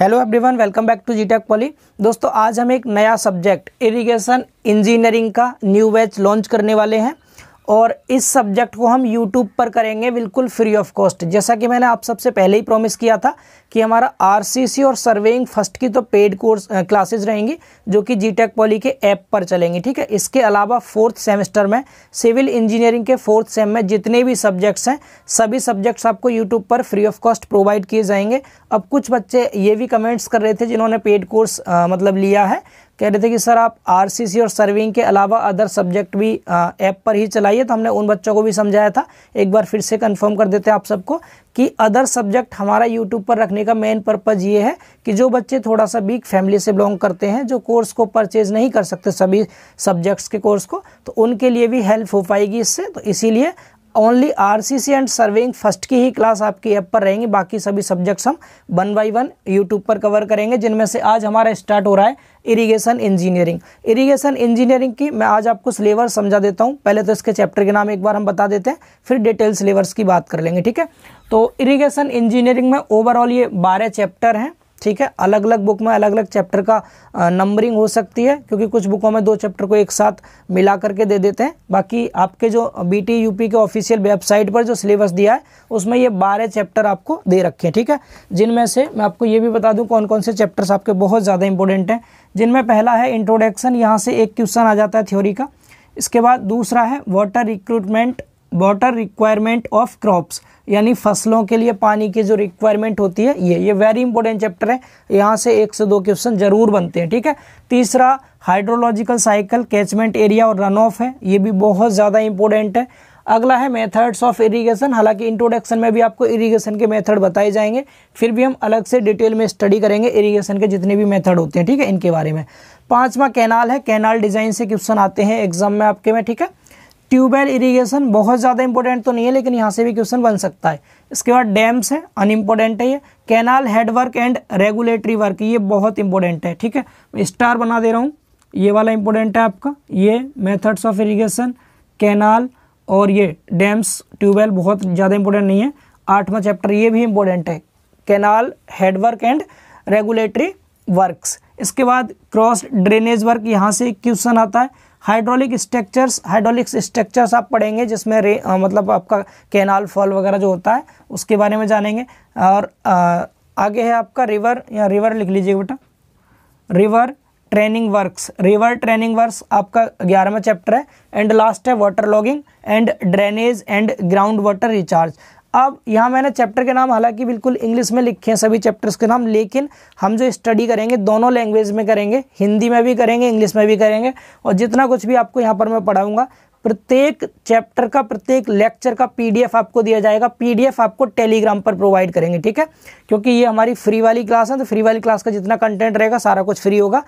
hello everyone welcome back to G Tech Poly दोस्तों आज हम एक नया सब्जेक्ट इरिगेशन इंजीनियरिंग का न्यू बैच लॉन्च करने वाले हैं और इस सब्जेक्ट को हम यूट्यूब पर करेंगे बिल्कुल फ्री ऑफ कॉस्ट जैसा कि मैंने आप सबसे पहले ही प्रॉमिस किया था कि हमारा आरसीसी और सर्वेइंग फर्स्ट की तो पेड कोर्स क्लासेज रहेंगी जो कि जी टेक पॉली के ऐप पर चलेंगी ठीक है इसके अलावा फोर्थ सेमेस्टर में सिविल इंजीनियरिंग के फोर्थ सेम में जितने भी सब्जेक्ट्स हैं सभी सब्जेक्ट्स आपको यूट्यूब पर फ्री ऑफ कॉस्ट प्रोवाइड किए जाएंगे अब कुछ बच्चे ये भी कमेंट्स कर रहे थे जिन्होंने पेड कोर्स मतलब लिया है कह रहे थे कि सर आप आरसीसी और सर्विंग के अलावा अदर सब्जेक्ट भी ऐप पर ही चलाइए तो हमने उन बच्चों को भी समझाया था एक बार फिर से कंफर्म कर देते हैं आप सबको कि अदर सब्जेक्ट हमारा यूट्यूब पर रखने का मेन पर्पज़ ये है कि जो बच्चे थोड़ा सा वीक फैमिली से बिलोंग करते हैं जो कोर्स को परचेज नहीं कर सकते सभी सब्जेक्ट्स के कोर्स को तो उनके लिए भी हेल्प हो पाएगी इससे तो इसीलिए only RCC and surveying first की ही क्लास आपकी ऐप पर रहेंगी बाकी सभी सब्जेक्ट्स हम वन बाई वन यूट्यूब पर कवर करेंगे जिनमें से आज हमारा स्टार्ट हो रहा है इरिगेशन इंजीनियरिंग इरिगेशन इंजीनियरिंग की मैं आज आपको सिलेबस समझा देता हूँ पहले तो इसके चैप्टर के नाम एक बार हम बता देते हैं फिर डिटेल सिलेबस की बात कर लेंगे ठीक है तो इरीगेशन इंजीनियरिंग में ओवरऑल ये बारह चैप्टर हैं ठीक है अलग अलग बुक में अलग अलग चैप्टर का नंबरिंग हो सकती है क्योंकि कुछ बुकों में दो चैप्टर को एक साथ मिला करके दे देते हैं बाकी आपके जो बी यूपी के ऑफिशियल वेबसाइट पर जो सिलेबस दिया है उसमें ये बारह चैप्टर आपको दे रखे हैं ठीक है जिनमें से मैं आपको ये भी बता दूँ कौन कौन से चैप्टर्स आपके बहुत ज़्यादा इंपॉर्टेंट हैं जिनमें पहला है इंट्रोडक्शन यहाँ से एक क्वेश्चन आ जाता है थ्योरी का इसके बाद दूसरा है water recruitment water requirement of crops यानी फसलों के लिए पानी की जो रिक्वायरमेंट होती है ये ये वेरी इंपॉर्टेंट चैप्टर है यहाँ से एक से दो क्वेश्चन जरूर बनते हैं ठीक है तीसरा हाइड्रोलॉजिकल साइकिल कैचमेंट एरिया और रन ऑफ है ये भी बहुत ज़्यादा इंपॉर्टेंट है अगला है मेथड्स ऑफ इरीगेशन हालांकि इंट्रोडक्शन में भी आपको इरीगेशन के मेथड बताए जाएंगे फिर भी हम अलग से डिटेल में स्टडी करेंगे इरीगेशन के जितने भी मेथड होते हैं ठीक है इनके बारे में पांचवा कैनाल है कैनाल डिज़ाइन से क्वेश्चन आते हैं एग्जाम में आपके में ठीक है ट्यूबवेल इरिगेशन बहुत ज़्यादा इंपॉर्टेंट तो नहीं है लेकिन यहाँ से भी क्वेश्चन बन सकता है इसके बाद डैम्स है अनइम्पोर्टेंट है ये canal head work and regulatory work ये बहुत इंपॉर्टेंट है ठीक है मैं स्टार बना दे रहा हूँ ये वाला इंपॉर्टेंट है आपका ये मेथड्स ऑफ इरीगेशन कैनाल और ये डैम्स ट्यूबवेल बहुत ज़्यादा इंपॉर्टेंट नहीं है आठवां चैप्टर ये भी इंपॉर्टेंट है canal headwork and regulatory work इसके बाद क्रॉस ड्रेनेज वर्क यहाँ से क्वेश्चन आता है हाइड्रोलिक स्ट्रक्चर्स हाइड्रोलिक स्ट्रक्चर्स आप पढ़ेंगे जिसमें रे आ, मतलब आपका कैनाल फॉल वगैरह जो होता है उसके बारे में जानेंगे और आ, आगे है आपका रिवर या रिवर लिख लीजिए बेटा river training works river training works आपका ग्यारहवा चैप्टर है एंड लास्ट है water logging and drainage and ground water recharge अब यहाँ मैंने चैप्टर के नाम हालांकि बिल्कुल इंग्लिश में लिखे हैं सभी चैप्टर्स के नाम लेकिन हम जो स्टडी करेंगे दोनों लैंग्वेज में करेंगे हिंदी में भी करेंगे इंग्लिश में भी करेंगे और जितना कुछ भी आपको यहाँ पर मैं पढ़ाऊँगा प्रत्येक चैप्टर का प्रत्येक लेक्चर का पीडीएफ आपको दिया जाएगा पीडीएफ आपको टेलीग्राम पर प्रोवाइड करेंगे ठीक है क्योंकि ये हमारी फ्री वाली क्लास है तो फ्री वाली क्लास का जितना कंटेंट रहेगा सारा कुछ फ्री होगा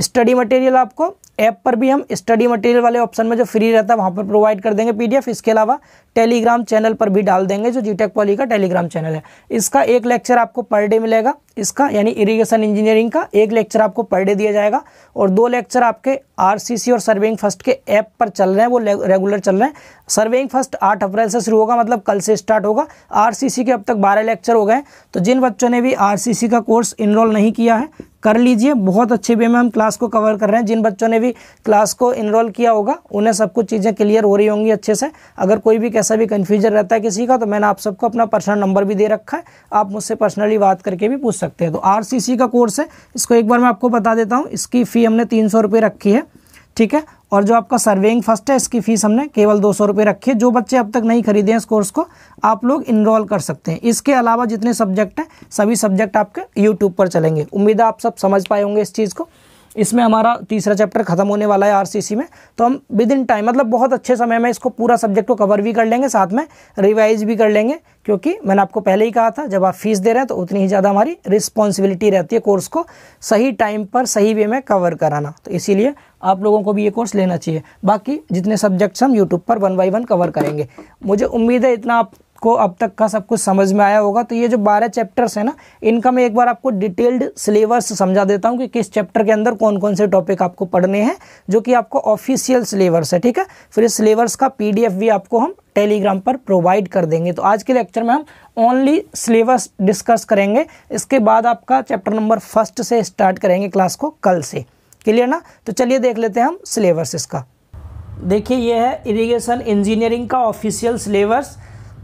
स्टडी मटेरियल आपको ऐप पर भी हम स्टडी मटेरियल वाले ऑप्शन में जो फ्री रहता है वहाँ पर प्रोवाइड कर देंगे पीडीएफ इसके अलावा टेलीग्राम चैनल पर भी डाल देंगे जो जीटेक पॉली का टेलीग्राम चैनल है इसका एक लेक्चर आपको पर डे मिलेगा इसका यानी इरिगेशन इंजीनियरिंग का एक लेक्चर आपको पर डे दिया जाएगा और दो लेक्चर आपके आर और सर्वेइंग फर्स्ट के ऐप पर चल रहे हैं वो रेगुलर चल रहे हैं सर्वेइंग फर्स्ट आठ अप्रैल से शुरू होगा मतलब कल से स्टार्ट होगा आर के अब तक बारह लेक्चर हो गए तो जिन बच्चों ने भी आर का कोर्स इनरोल नहीं किया है कर लीजिए बहुत अच्छे वे में हम क्लास को कवर कर रहे हैं जिन बच्चों ने भी क्लास को इनरोल किया होगा उन्हें सब कुछ चीज़ें क्लियर हो रही होंगी अच्छे से अगर कोई भी कैसा भी कन्फ्यूजन रहता है किसी का तो मैंने आप सबको अपना पर्सनल नंबर भी दे रखा है आप मुझसे पर्सनली बात करके भी पूछ सकते हैं तो आर का कोर्स है इसको एक बार मैं आपको बता देता हूँ इसकी फ़ी हमने तीन रखी है ठीक है और जो आपका सर्वेइंग फर्स्ट है इसकी फ़ीस हमने केवल दो सौ रुपये रखी है जो बच्चे अब तक नहीं खरीदे हैं इस कोर्स को आप लोग इनरोल कर सकते हैं इसके अलावा जितने सब्जेक्ट हैं सभी सब्जेक्ट आपके यूट्यूब पर चलेंगे उम्मीद आप सब समझ पाए होंगे इस चीज़ को इसमें हमारा तीसरा चैप्टर खत्म होने वाला है आरसीसी में तो हम विद इन टाइम मतलब बहुत अच्छे समय में इसको पूरा सब्जेक्ट को कवर भी कर लेंगे साथ में रिवाइज भी कर लेंगे क्योंकि मैंने आपको पहले ही कहा था जब आप फीस दे रहे हैं तो उतनी ही ज़्यादा हमारी रिस्पॉन्सिबिलिटी रहती है कोर्स को सही टाइम पर सही वे में कवर कराना तो इसीलिए आप लोगों को भी ये कोर्स लेना चाहिए बाकी जितने सब्जेक्ट्स हम यूट्यूब पर वन बाई वन कवर करेंगे मुझे उम्मीद है इतना आप आपको अब तक का सब कुछ समझ में आया होगा तो ये जो बारह चैप्टर्स हैं ना इनका मैं एक बार आपको डिटेल्ड सिलेबस समझा देता हूँ कि किस चैप्टर के अंदर कौन कौन से टॉपिक आपको पढ़ने हैं जो कि आपको ऑफिशियल सिलेबस है ठीक है फिर इस सिलेबस का पी भी आपको हम टेलीग्राम पर प्रोवाइड कर देंगे तो आज के लेक्चर में हम ओनली सिलेबस डिस्कस करेंगे इसके बाद आपका चैप्टर नंबर फर्स्ट से स्टार्ट करेंगे क्लास को कल से क्लियर ना तो चलिए देख लेते हैं हम सिलेबस इसका देखिए यह है इरिगेशन इंजीनियरिंग का ऑफिशियल सिलेबस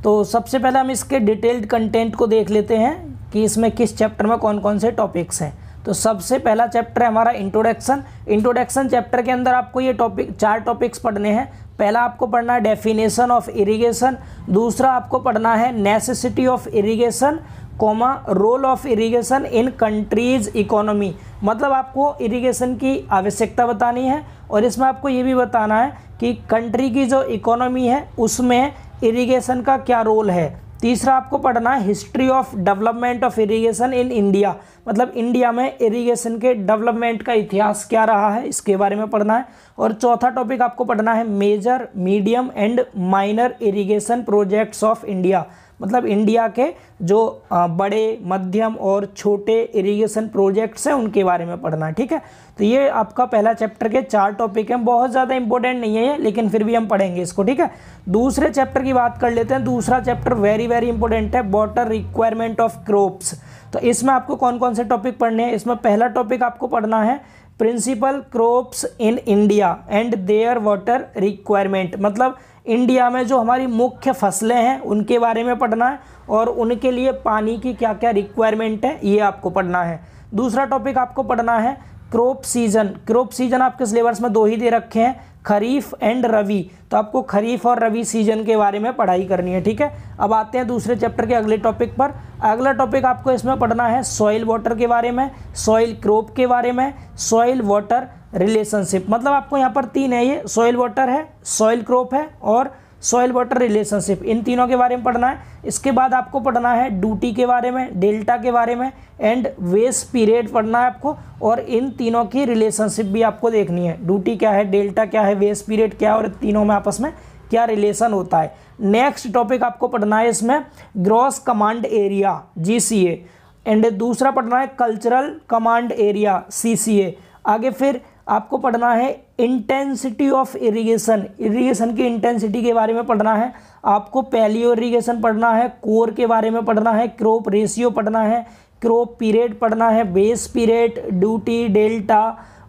तो सबसे पहले हम इसके डिटेल्ड कंटेंट को देख लेते हैं कि इसमें किस चैप्टर में कौन कौन से टॉपिक्स हैं तो सबसे पहला चैप्टर है हमारा इंट्रोडक्शन इंट्रोडक्शन चैप्टर के अंदर आपको ये टॉपिक चार टॉपिक्स पढ़ने हैं पहला आपको पढ़ना है डेफिनेशन ऑफ इरिगेशन दूसरा आपको पढ़ना है necessity of irrigation comma role of irrigation in country's economy मतलब आपको इरिगेशन की आवश्यकता बतानी है और इसमें आपको ये भी बताना है कि कंट्री की जो इकोनॉमी है उसमें इरिगेशन का क्या रोल है तीसरा आपको पढ़ना है history of development of irrigation in India मतलब इंडिया में इरिगेशन के डेवलपमेंट का इतिहास क्या रहा है इसके बारे में पढ़ना है और चौथा टॉपिक आपको पढ़ना है major medium and minor irrigation projects of India मतलब इंडिया के जो बड़े मध्यम और छोटे इरिगेशन प्रोजेक्ट्स हैं उनके बारे में पढ़ना ठीक है तो ये आपका पहला चैप्टर के चार टॉपिक हैं बहुत ज़्यादा इंपॉर्टेंट नहीं है लेकिन फिर भी हम पढ़ेंगे इसको ठीक है दूसरे चैप्टर की बात कर लेते हैं दूसरा चैप्टर वेरी वेरी इंपॉर्टेंट है वॉटर रिक्वायरमेंट ऑफ क्रॉप्स तो इसमें आपको कौन कौन से टॉपिक पढ़ने हैं इसमें पहला टॉपिक आपको पढ़ना है principal crops in India and their water requirement मतलब इंडिया में जो हमारी मुख्य फसलें हैं उनके बारे में पढ़ना है और उनके लिए पानी की क्या क्या रिक्वायरमेंट है ये आपको पढ़ना है दूसरा टॉपिक आपको पढ़ना है क्रॉप सीजन क्रॉप सीजन आपके सिलेबस में दो ही दे रखे हैं खरीफ एंड रवि तो आपको खरीफ और रवि सीजन के बारे में पढ़ाई करनी है ठीक है अब आते हैं दूसरे चैप्टर के अगले टॉपिक पर अगला टॉपिक आपको इसमें पढ़ना है सॉइल वाटर के बारे में सॉइल क्रॉप के बारे में सॉइल वाटर रिलेशनशिप मतलब आपको यहाँ पर तीन है ये सॉइल वाटर है सॉइल क्रॉप है और सॉयल वाटर रिलेशनशिप इन तीनों के बारे में पढ़ना है इसके बाद आपको पढ़ना है ड्यूटी के बारे में डेल्टा के बारे में एंड वेस्ट पीरियड पढ़ना है आपको और इन तीनों की रिलेशनशिप भी आपको देखनी है ड्यूटी क्या है डेल्टा क्या है वेस्ट पीरियड क्या है और तीनों में आपस में क्या रिलेशन होता है नेक्स्ट टॉपिक आपको पढ़ना है इसमें gross command area GCA and दूसरा पढ़ना है कल्चरल कमांड एरिया ए आगे फिर आपको पढ़ना है इंटेंसिटी ऑफ इरिगेशन इरिगेशन की इंटेंसिटी के बारे में पढ़ना है आपको पैलियो इरिगेशन पढ़ना है कोर के बारे में पढ़ना है क्रॉप रेशियो पढ़ना है क्रॉप पीरियड पढ़ना है बेस पीरियड ड्यूटी डेल्टा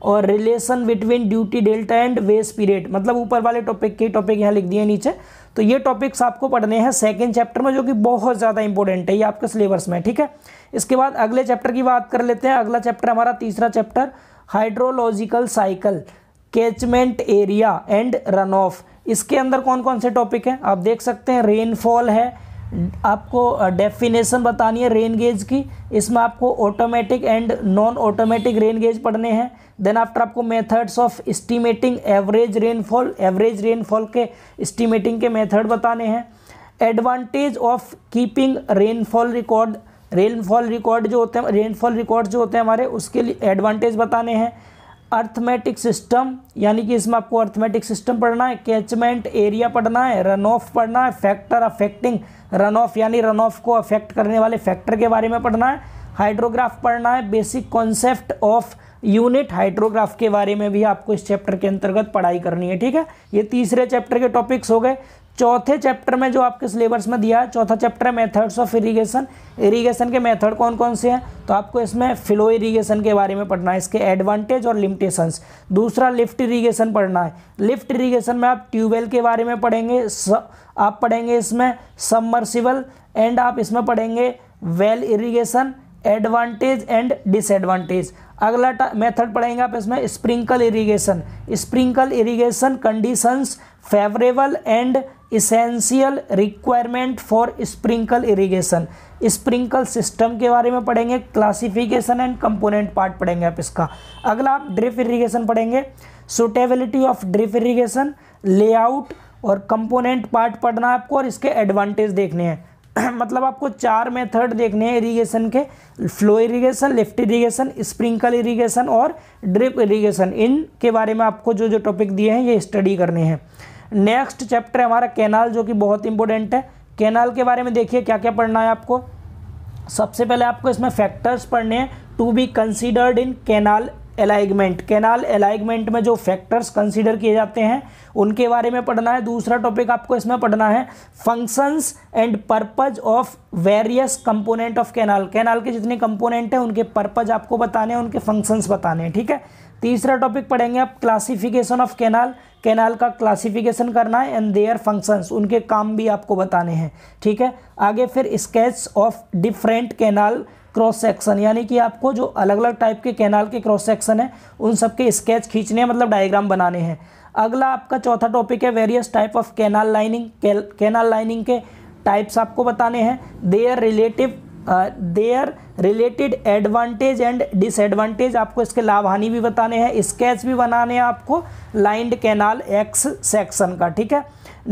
और relation between duty delta and base period मतलब ऊपर वाले टॉपिक के टॉपिक यहाँ लिख दिए नीचे तो ये टॉपिक्स आपको पढ़ने हैं सेकेंड चैप्टर में जो कि बहुत ज़्यादा इंपॉर्टेंट है ये आपके सिलेबस में ठीक है इसके बाद अगले चैप्टर की बात कर लेते हैं अगला चैप्टर हमारा तीसरा chapter hydrological cycle catchment area and runoff इसके अंदर कौन कौन से टॉपिक हैं आप देख सकते हैं रेनफॉल है आपको डेफिनेशन बतानी है रेन गेज की इसमें आपको automatic and non automatic rain gauge पढ़ने हैं देन आफ्टर आपको methods of estimating average rainfall average rainfall के इस्टीमेटिंग के मेथड बताने हैं advantage of keeping rainfall record rainfall record जो होते हैं रेनफॉल रिकॉर्ड जो होते हैं हमारे उसके लिए एडवांटेज बताने हैं अर्थमेटिक सिस्टम यानी कि इसमें आपको अर्थमेटिक सिस्टम पढ़ना है कैचमेंट एरिया पढ़ना है रन ऑफ पढ़ना है फैक्टर अफेक्टिंग रन ऑफ यानी रन ऑफ को अफेक्ट करने वाले फैक्टर के बारे में पढ़ना है हाइड्रोग्राफ पढ़ना है basic concept of unit hydrograph के बारे में भी आपको इस चैप्टर के अंतर्गत पढ़ाई करनी है ठीक है ये तीसरे चैप्टर के टॉपिक्स हो गए चौथे चैप्टर में जो आपके सिलेबस में दिया है चौथा चैप्टर है मेथड्स ऑफ इरीगेशन इरीगेशन के मेथड कौन कौन से हैं तो आपको इसमें फ्लो इरीगेशन के बारे में पढ़ना है इसके एडवांटेज और लिमिटेशंस दूसरा लिफ्ट इरीगेशन पढ़ना है लिफ्ट इरीगेशन में आप ट्यूबवेल के बारे में पढ़ेंगे स, आप पढ़ेंगे इसमें सबमर्सिबल एंड आप इसमें पढ़ेंगे well irrigation advantage and disadvantage अगला मेथड पढ़ेंगे आप इसमें sprinkle irrigation sprinkle irrigation conditions favourable and essential requirement for sprinkle irrigation sprinkle system के बारे में पढ़ेंगे क्लासिफिकेशन एंड कंपोनेंट पार्ट पढ़ेंगे आप इसका अगला आप ड्रिप इरीगेशन पढ़ेंगे suitability of drip irrigation layout और कंपोनेंट पार्ट पढ़ना है आपको और इसके एडवांटेज देखने हैं मतलब आपको चार मेथड देखने हैं इरीगेशन के flow irrigation lift irrigation sprinkle irrigation और ड्रिप इरीगेशन इन के बारे में आपको जो जो टॉपिक दिए हैं ये स्टडी करने हैं नेक्स्ट चैप्टर हमारा कैनाल जो कि बहुत इंपॉर्टेंट है कैनाल के बारे में देखिए क्या क्या पढ़ना है आपको सबसे पहले आपको इसमें फैक्टर्स पढ़ने हैं to be considered in canal alignment canal alignment में जो फैक्टर्स कंसिडर किए जाते हैं उनके बारे में पढ़ना है दूसरा टॉपिक आपको इसमें पढ़ना है functions and purpose of various component of canal canal के जितने कंपोनेंट हैं उनके पर्पज आपको बताने हैं उनके फंक्शंस बताने हैं ठीक है तीसरा टॉपिक पढ़ेंगे आप क्लासिफिकेशन ऑफ कैनाल कैनाल का क्लासिफिकेशन करना है एंड देयर फंक्शंस उनके काम भी आपको बताने हैं ठीक है आगे फिर sketch of different canal cross section यानी कि आपको जो अलग अलग टाइप के कैनाल के क्रॉस सेक्शन है उन सब के स्केच खींचने हैं मतलब डायग्राम बनाने हैं अगला आपका चौथा टॉपिक है various type of canal lining canal lining के टाइप्स आपको बताने हैं their relative their related advantage and disadvantage आपको इसके लाभ हानि भी बताने हैं स्केच भी बनाने हैं आपको लाइंड कैनाल एक्स सेक्शन का ठीक है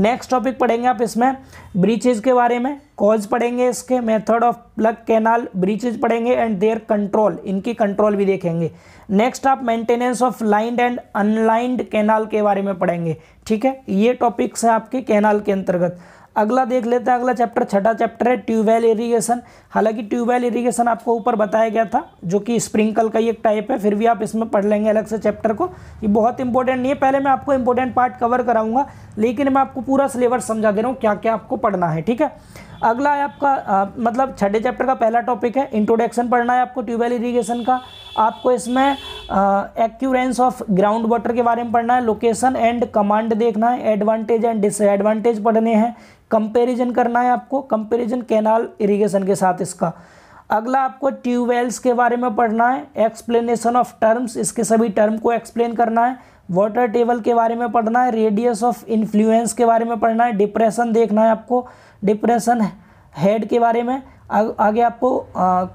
नेक्स्ट टॉपिक पढ़ेंगे आप इसमें ब्रीचेज के बारे में कॉज पढ़ेंगे इसके method of plug canal breaches पढ़ेंगे एंड देयर कंट्रोल इनकी कंट्रोल भी देखेंगे नेक्स्ट आप maintenance of lined and unlined canal के बारे में पढ़ेंगे ठीक है ये टॉपिक्स हैं आपके कैनाल के अंतर्गत अगला देख लेते हैं अगला चैप्टर छठा चैप्टर है ट्यूबवेल इरीगेशन हालांकि ट्यूबवेल इरीगेशन आपको ऊपर बताया गया था जो कि स्प्रिंकल का ही एक टाइप है फिर भी आप इसमें पढ़ लेंगे अलग से चैप्टर को ये बहुत इंपॉर्टेंट नहीं है पहले मैं आपको इंपॉर्टेंट पार्ट कवर कराऊंगा लेकिन मैं आपको पूरा सिलेबस समझा दे रहा हूँ क्या क्या आपको पढ़ना है ठीक है अगला है आपका आ, मतलब छठे चैप्टर का पहला टॉपिक है इंट्रोडक्शन पढ़ना है आपको ट्यूबवेल इरीगेशन का आपको इसमें एक्यूरेंस ऑफ ग्राउंड वाटर के बारे में पढ़ना है लोकेशन एंड कमांड देखना है एडवांटेज एंड डिसएडवांटेज पढ़ने हैं कंपेरिजन करना है आपको कंपेरिजन कैनाल इरीगेशन के साथ इसका अगला आपको ट्यूबवेल्स के बारे में पढ़ना है एक्सप्लेनेशन ऑफ टर्म्स इसके सभी टर्म को एक्सप्लेन करना है वाटर टेबल के बारे में पढ़ना है रेडियस ऑफ इन्फ्लुएंस के बारे में पढ़ना है डिप्रेशन देखना है आपको डिप्रेशन हेड के बारे में आगे आपको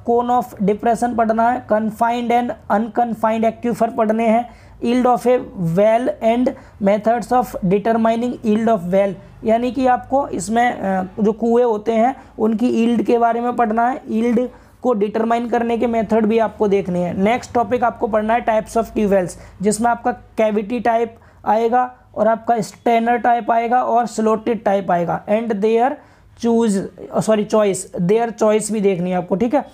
कोन ऑफ डिप्रेशन पढ़ना है कन्फाइंड एंड अनकन्फाइंड एक्टिफर पढ़ने हैं yield of a well and methods of determining yield of well यानी कि आपको इसमें जो कुएँ होते हैं उनकी ईल्ड के बारे में पढ़ना है ईल्ड को डिटरमाइन करने के मेथड भी आपको देखने हैं नेक्स्ट टॉपिक आपको पढ़ना है टाइप्स ऑफ ट्यूबवेल्स जिसमें आपका कैविटी टाइप आएगा और आपका स्टेनर टाइप आएगा और स्लोटेड टाइप आएगा and their choose sorry choice their choice भी देखनी है आपको ठीक है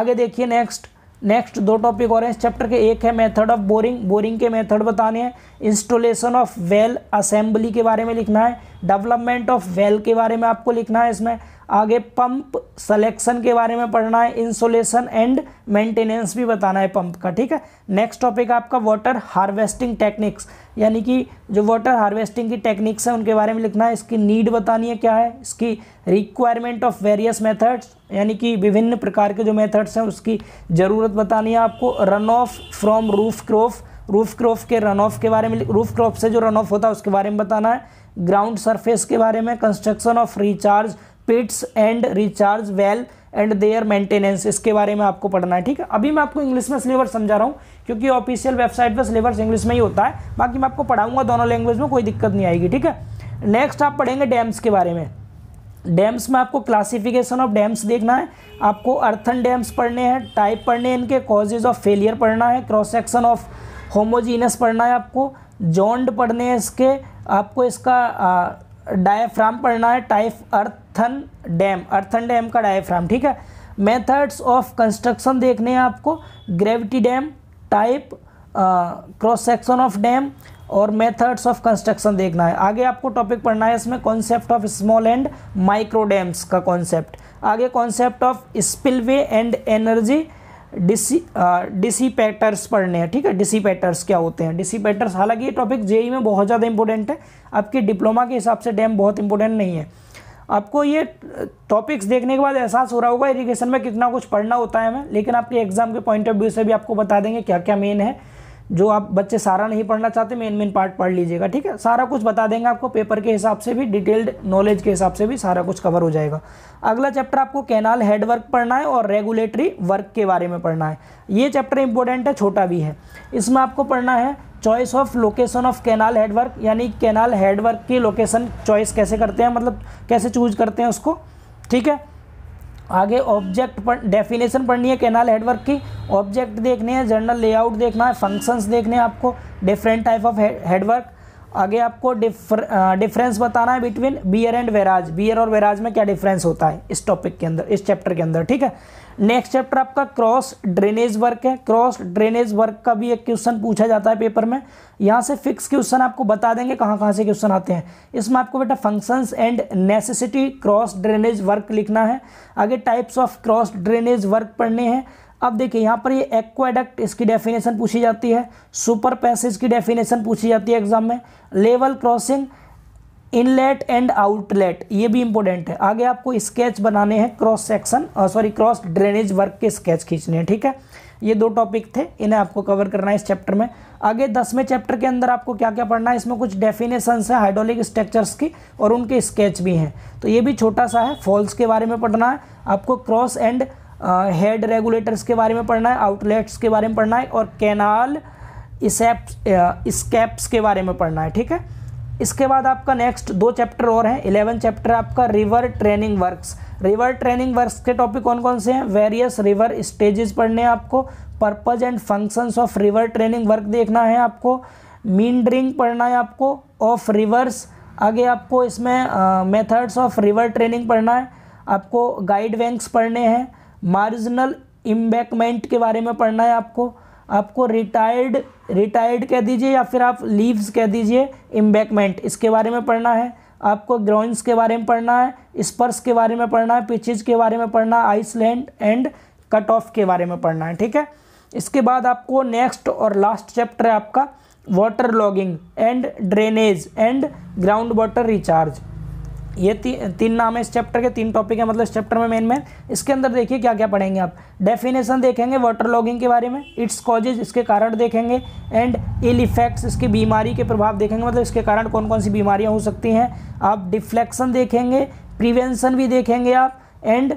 आगे देखिए नेक्स्ट नेक्स्ट दो टॉपिक और हैं इस चैप्टर के एक है मेथड ऑफ बोरिंग बोरिंग के मेथड बताने हैं इंस्टॉलेशन ऑफ वेल असेंबली के बारे में लिखना है डेवलपमेंट ऑफ वेल के बारे में आपको लिखना है इसमें आगे पंप सलेक्शन के बारे में पढ़ना है इंसुलेशन एंड मेंटेनेंस भी बताना है पंप का ठीक है नेक्स्ट टॉपिक आपका वाटर हार्वेस्टिंग टेक्निक्स यानी कि जो वाटर हार्वेस्टिंग की टेक्निक्स हैं उनके बारे में लिखना है इसकी नीड बतानी है क्या है इसकी रिक्वायरमेंट ऑफ वेरियस मेथड्स यानी कि विभिन्न प्रकार के जो मेथड्स हैं उसकी ज़रूरत बतानी है आपको runoff from roof crop roof crop के रन ऑफ के बारे में रूफ क्रॉफ से जो रन ऑफ होता है उसके बारे में बताना है ग्राउंड सरफेस के बारे में construction of recharge pits and recharge well and their maintenance इसके बारे में आपको पढ़ना है ठीक है अभी मैं आपको इंग्लिश में सिलेबस समझा रहा हूँ क्योंकि ऑफिशियल वेबसाइट पर सिलेबस इंग्लिश में ही होता है बाकी मैं आपको पढ़ाऊंगा दोनों लैंग्वेज में कोई दिक्कत नहीं आएगी ठीक है नेक्स्ट आप पढ़ेंगे डैम्स के बारे में डैम्स में आपको क्लासिफिकेशन ऑफ डैम्स देखना है आपको अर्थन डैम्स पढ़ने हैं टाइप पढ़ने हैं इनके कॉजेज ऑफ फेलियर पढ़ना है क्रॉस सेक्शन ऑफ होमोजीनस पढ़ना है आपको जॉन्ड पढ़ने हैं इसके आपको इसका डायफ्राम पढ़ना है type earthen dam earthen dam का डायफ्राम ठीक है मेथड्स ऑफ कंस्ट्रक्शन देखने हैं आपको gravity dam type cross section of dam और मेथड्स ऑफ कंस्ट्रक्शन देखना है आगे आपको टॉपिक पढ़ना है इसमें concept of small and micro dams का कॉन्सेप्ट आगे concept of spillway and energy dissipaters पढ़ने हैं ठीक है पैटर्स क्या होते हैं पैटर्स हालांकि ये टॉपिक जेई में बहुत ज़्यादा इंपॉर्टेंट है आपके डिप्लोमा के हिसाब से डैम बहुत इंपॉर्टेंट नहीं है आपको ये टॉपिक्स देखने के बाद एहसास हो रहा होगा इरीगेशन में कितना कुछ पढ़ना होता है हमें लेकिन आपके एग्जाम के पॉइंट ऑफ व्यू से भी आपको बता देंगे क्या क्या मेन है जो आप बच्चे सारा नहीं पढ़ना चाहते मेन मेन पार्ट पढ़ लीजिएगा ठीक है सारा कुछ बता देंगे आपको पेपर के हिसाब से भी डिटेल्ड नॉलेज के हिसाब से भी सारा कुछ कवर हो जाएगा अगला चैप्टर आपको कैनाल हेड वर्क पढ़ना है और रेगुलेटरी वर्क के बारे में पढ़ना है ये चैप्टर इंपॉर्टेंट है छोटा भी है इसमें आपको पढ़ना है choice of location of canal headwork यानी कैनाल हेडवर्क की लोकेशन चॉइस कैसे करते हैं मतलब कैसे चूज करते हैं उसको ठीक है आगे ऑब्जेक्ट पढ़ डेफिनेशन पढ़नी है कैनाल हेडवर्क की ऑब्जेक्ट देखने हैं जर्नल लेआउट देखना है फंक्शंस देखने हैं आपको डिफरेंट टाइप ऑफ हेडवर्क आगे आपको डिफर, डिफरेंस बताना है between weir and barrage weir और वेराज में क्या डिफरेंस होता है इस टॉपिक के अंदर इस चैप्टर के अंदर ठीक है नेक्स्ट चैप्टर आपका क्रॉस ड्रेनेज वर्क है क्रॉस ड्रेनेज वर्क का भी एक क्वेश्चन पूछा जाता है पेपर में यहाँ से फिक्स क्वेश्चन आपको बता देंगे कहाँ कहाँ से क्वेश्चन आते हैं इसमें आपको बेटा functions and necessity cross drainage work लिखना है आगे types of cross drainage work पढ़ने हैं अब देखिए यहाँ पर ये एक्वाडक्ट इसकी डेफिनेशन पूछी जाती है सुपर पैसेज की डेफिनेशन पूछी जाती है एग्जाम में level crossing inlet and outlet ये भी इंपॉर्टेंट है आगे आपको स्केच बनाने हैं cross section sorry cross drainage work के स्केच खींचने हैं ठीक है ये दो टॉपिक थे इन्हें आपको कवर करना है इस चैप्टर में आगे दसवें चैप्टर के अंदर आपको क्या क्या पढ़ना है इसमें कुछ डेफिनेशंस हैं हाइड्रोलिक स्ट्रक्चर्स की और उनके स्केच भी हैं तो ये भी छोटा सा है फॉल्स के बारे में पढ़ना है आपको क्रॉस एंड हेड रेगुलेटर्स के बारे में पढ़ना है आउटलेट्स के बारे में पढ़ना है और कैनाल स्कैप्स के बारे में पढ़ना है ठीक है इसके बाद आपका नेक्स्ट दो चैप्टर और हैं इलेवन चैप्टर आपका river training works river training works के टॉपिक कौन कौन से हैं वेरियस रिवर स्टेजेस पढ़ने हैं आपको purpose and functions of river training work देखना है आपको मीन ड्रिंग पढ़ना है आपको ऑफ रिवर्स आगे आपको इसमें मेथड्स ऑफ रिवर ट्रेनिंग पढ़ना है आपको गाइड वैंक्स पढ़ने हैं मार्जिनल इम्बैकमेंट के बारे में पढ़ना है आपको आपको रिटायर्ड रिटायर्ड कह दीजिए या फिर आप लीव्स कह दीजिए इम्बैकमेंट इसके बारे में पढ़ना है आपको ग्राउंड्स के बारे में पढ़ना है स्पर्स के बारे में पढ़ना है पिचेज के बारे में पढ़ना है आइसलैंड एंड कट ऑफ के बारे में पढ़ना है ठीक है इसके बाद आपको नेक्स्ट और लास्ट चैप्टर है आपका water logging and drainage and ground water recharge ये ती, तीन नाम है इस चैप्टर के तीन टॉपिक है मतलब इस चैप्टर में मेन में इसके अंदर देखिए क्या क्या पढ़ेंगे आप डेफिनेशन देखेंगे वाटर लॉगिंग के बारे में इट्स कॉजेज इसके कारण देखेंगे एंड इल इफेक्ट्स इसकी बीमारी के प्रभाव देखेंगे मतलब इसके कारण कौन कौन सी बीमारियाँ हो सकती हैं आप डिफ्लेक्शन देखेंगे प्रिवेंसन भी देखेंगे आप एंड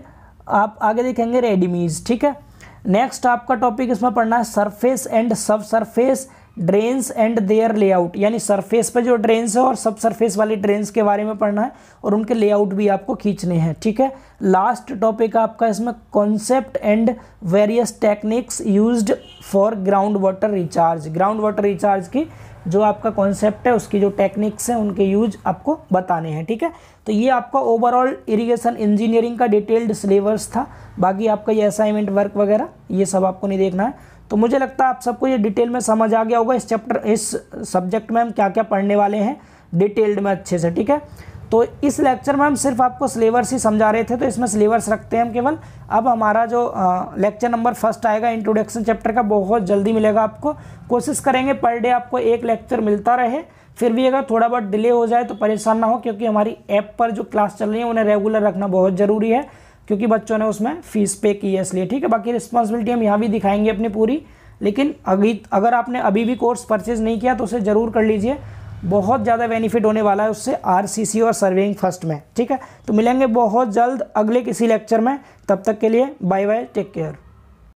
आप आगे देखेंगे रेडीमीज ठीक है नेक्स्ट आपका टॉपिक इसमें पढ़ना है surface and sub surface drains and their layout यानी सरफेस पर जो ड्रेन्स है और सब सरफेस वाली ड्रेन्स के बारे में पढ़ना है और उनके लेआउट भी आपको खींचने हैं ठीक है लास्ट टॉपिक आपका इसमें concept and various techniques used for ground water recharge ground water recharge की जो आपका कॉन्सेप्ट है उसकी जो टेक्निक्स हैं उनके यूज आपको बताने हैं ठीक है तो ये आपका ओवरऑल इरिगेशन इंजीनियरिंग का डिटेल्ड सिलेबस था बाकी आपका ये असाइनमेंट वर्क वगैरह ये सब आपको नहीं देखना है तो मुझे लगता है आप सबको ये डिटेल में समझ आ गया होगा इस चैप्टर इस सब्जेक्ट में हम क्या क्या पढ़ने वाले हैं डिटेल्ड में अच्छे से ठीक है तो इस लेक्चर में हम सिर्फ आपको सिलेबस ही समझा रहे थे तो इसमें सिलेबस रखते हैं हम केवल अब हमारा जो लेक्चर नंबर फर्स्ट आएगा इंट्रोडक्शन चैप्टर का बहुत जल्दी मिलेगा आपको कोशिश करेंगे पर डे आपको एक लेक्चर मिलता रहे फिर भी अगर थोड़ा बहुत डिले हो जाए तो परेशान ना हो क्योंकि हमारी ऐप पर जो क्लास चल रही है उन्हें रेगुलर रखना बहुत ज़रूरी है क्योंकि बच्चों ने उसमें फीस पे की है इसलिए ठीक है बाकी रिस्पॉन्सिबिलिटी हम यहाँ भी दिखाएंगे अपनी पूरी लेकिन अभी अगर आपने अभी भी कोर्स परचेज नहीं किया तो उसे ज़रूर कर लीजिए बहुत ज़्यादा बेनिफिट होने वाला है उससे आरसीसी और सर्वेइंग फर्स्ट में ठीक है तो मिलेंगे बहुत जल्द अगले किसी लेक्चर में तब तक के लिए बाय बाय टेक केयर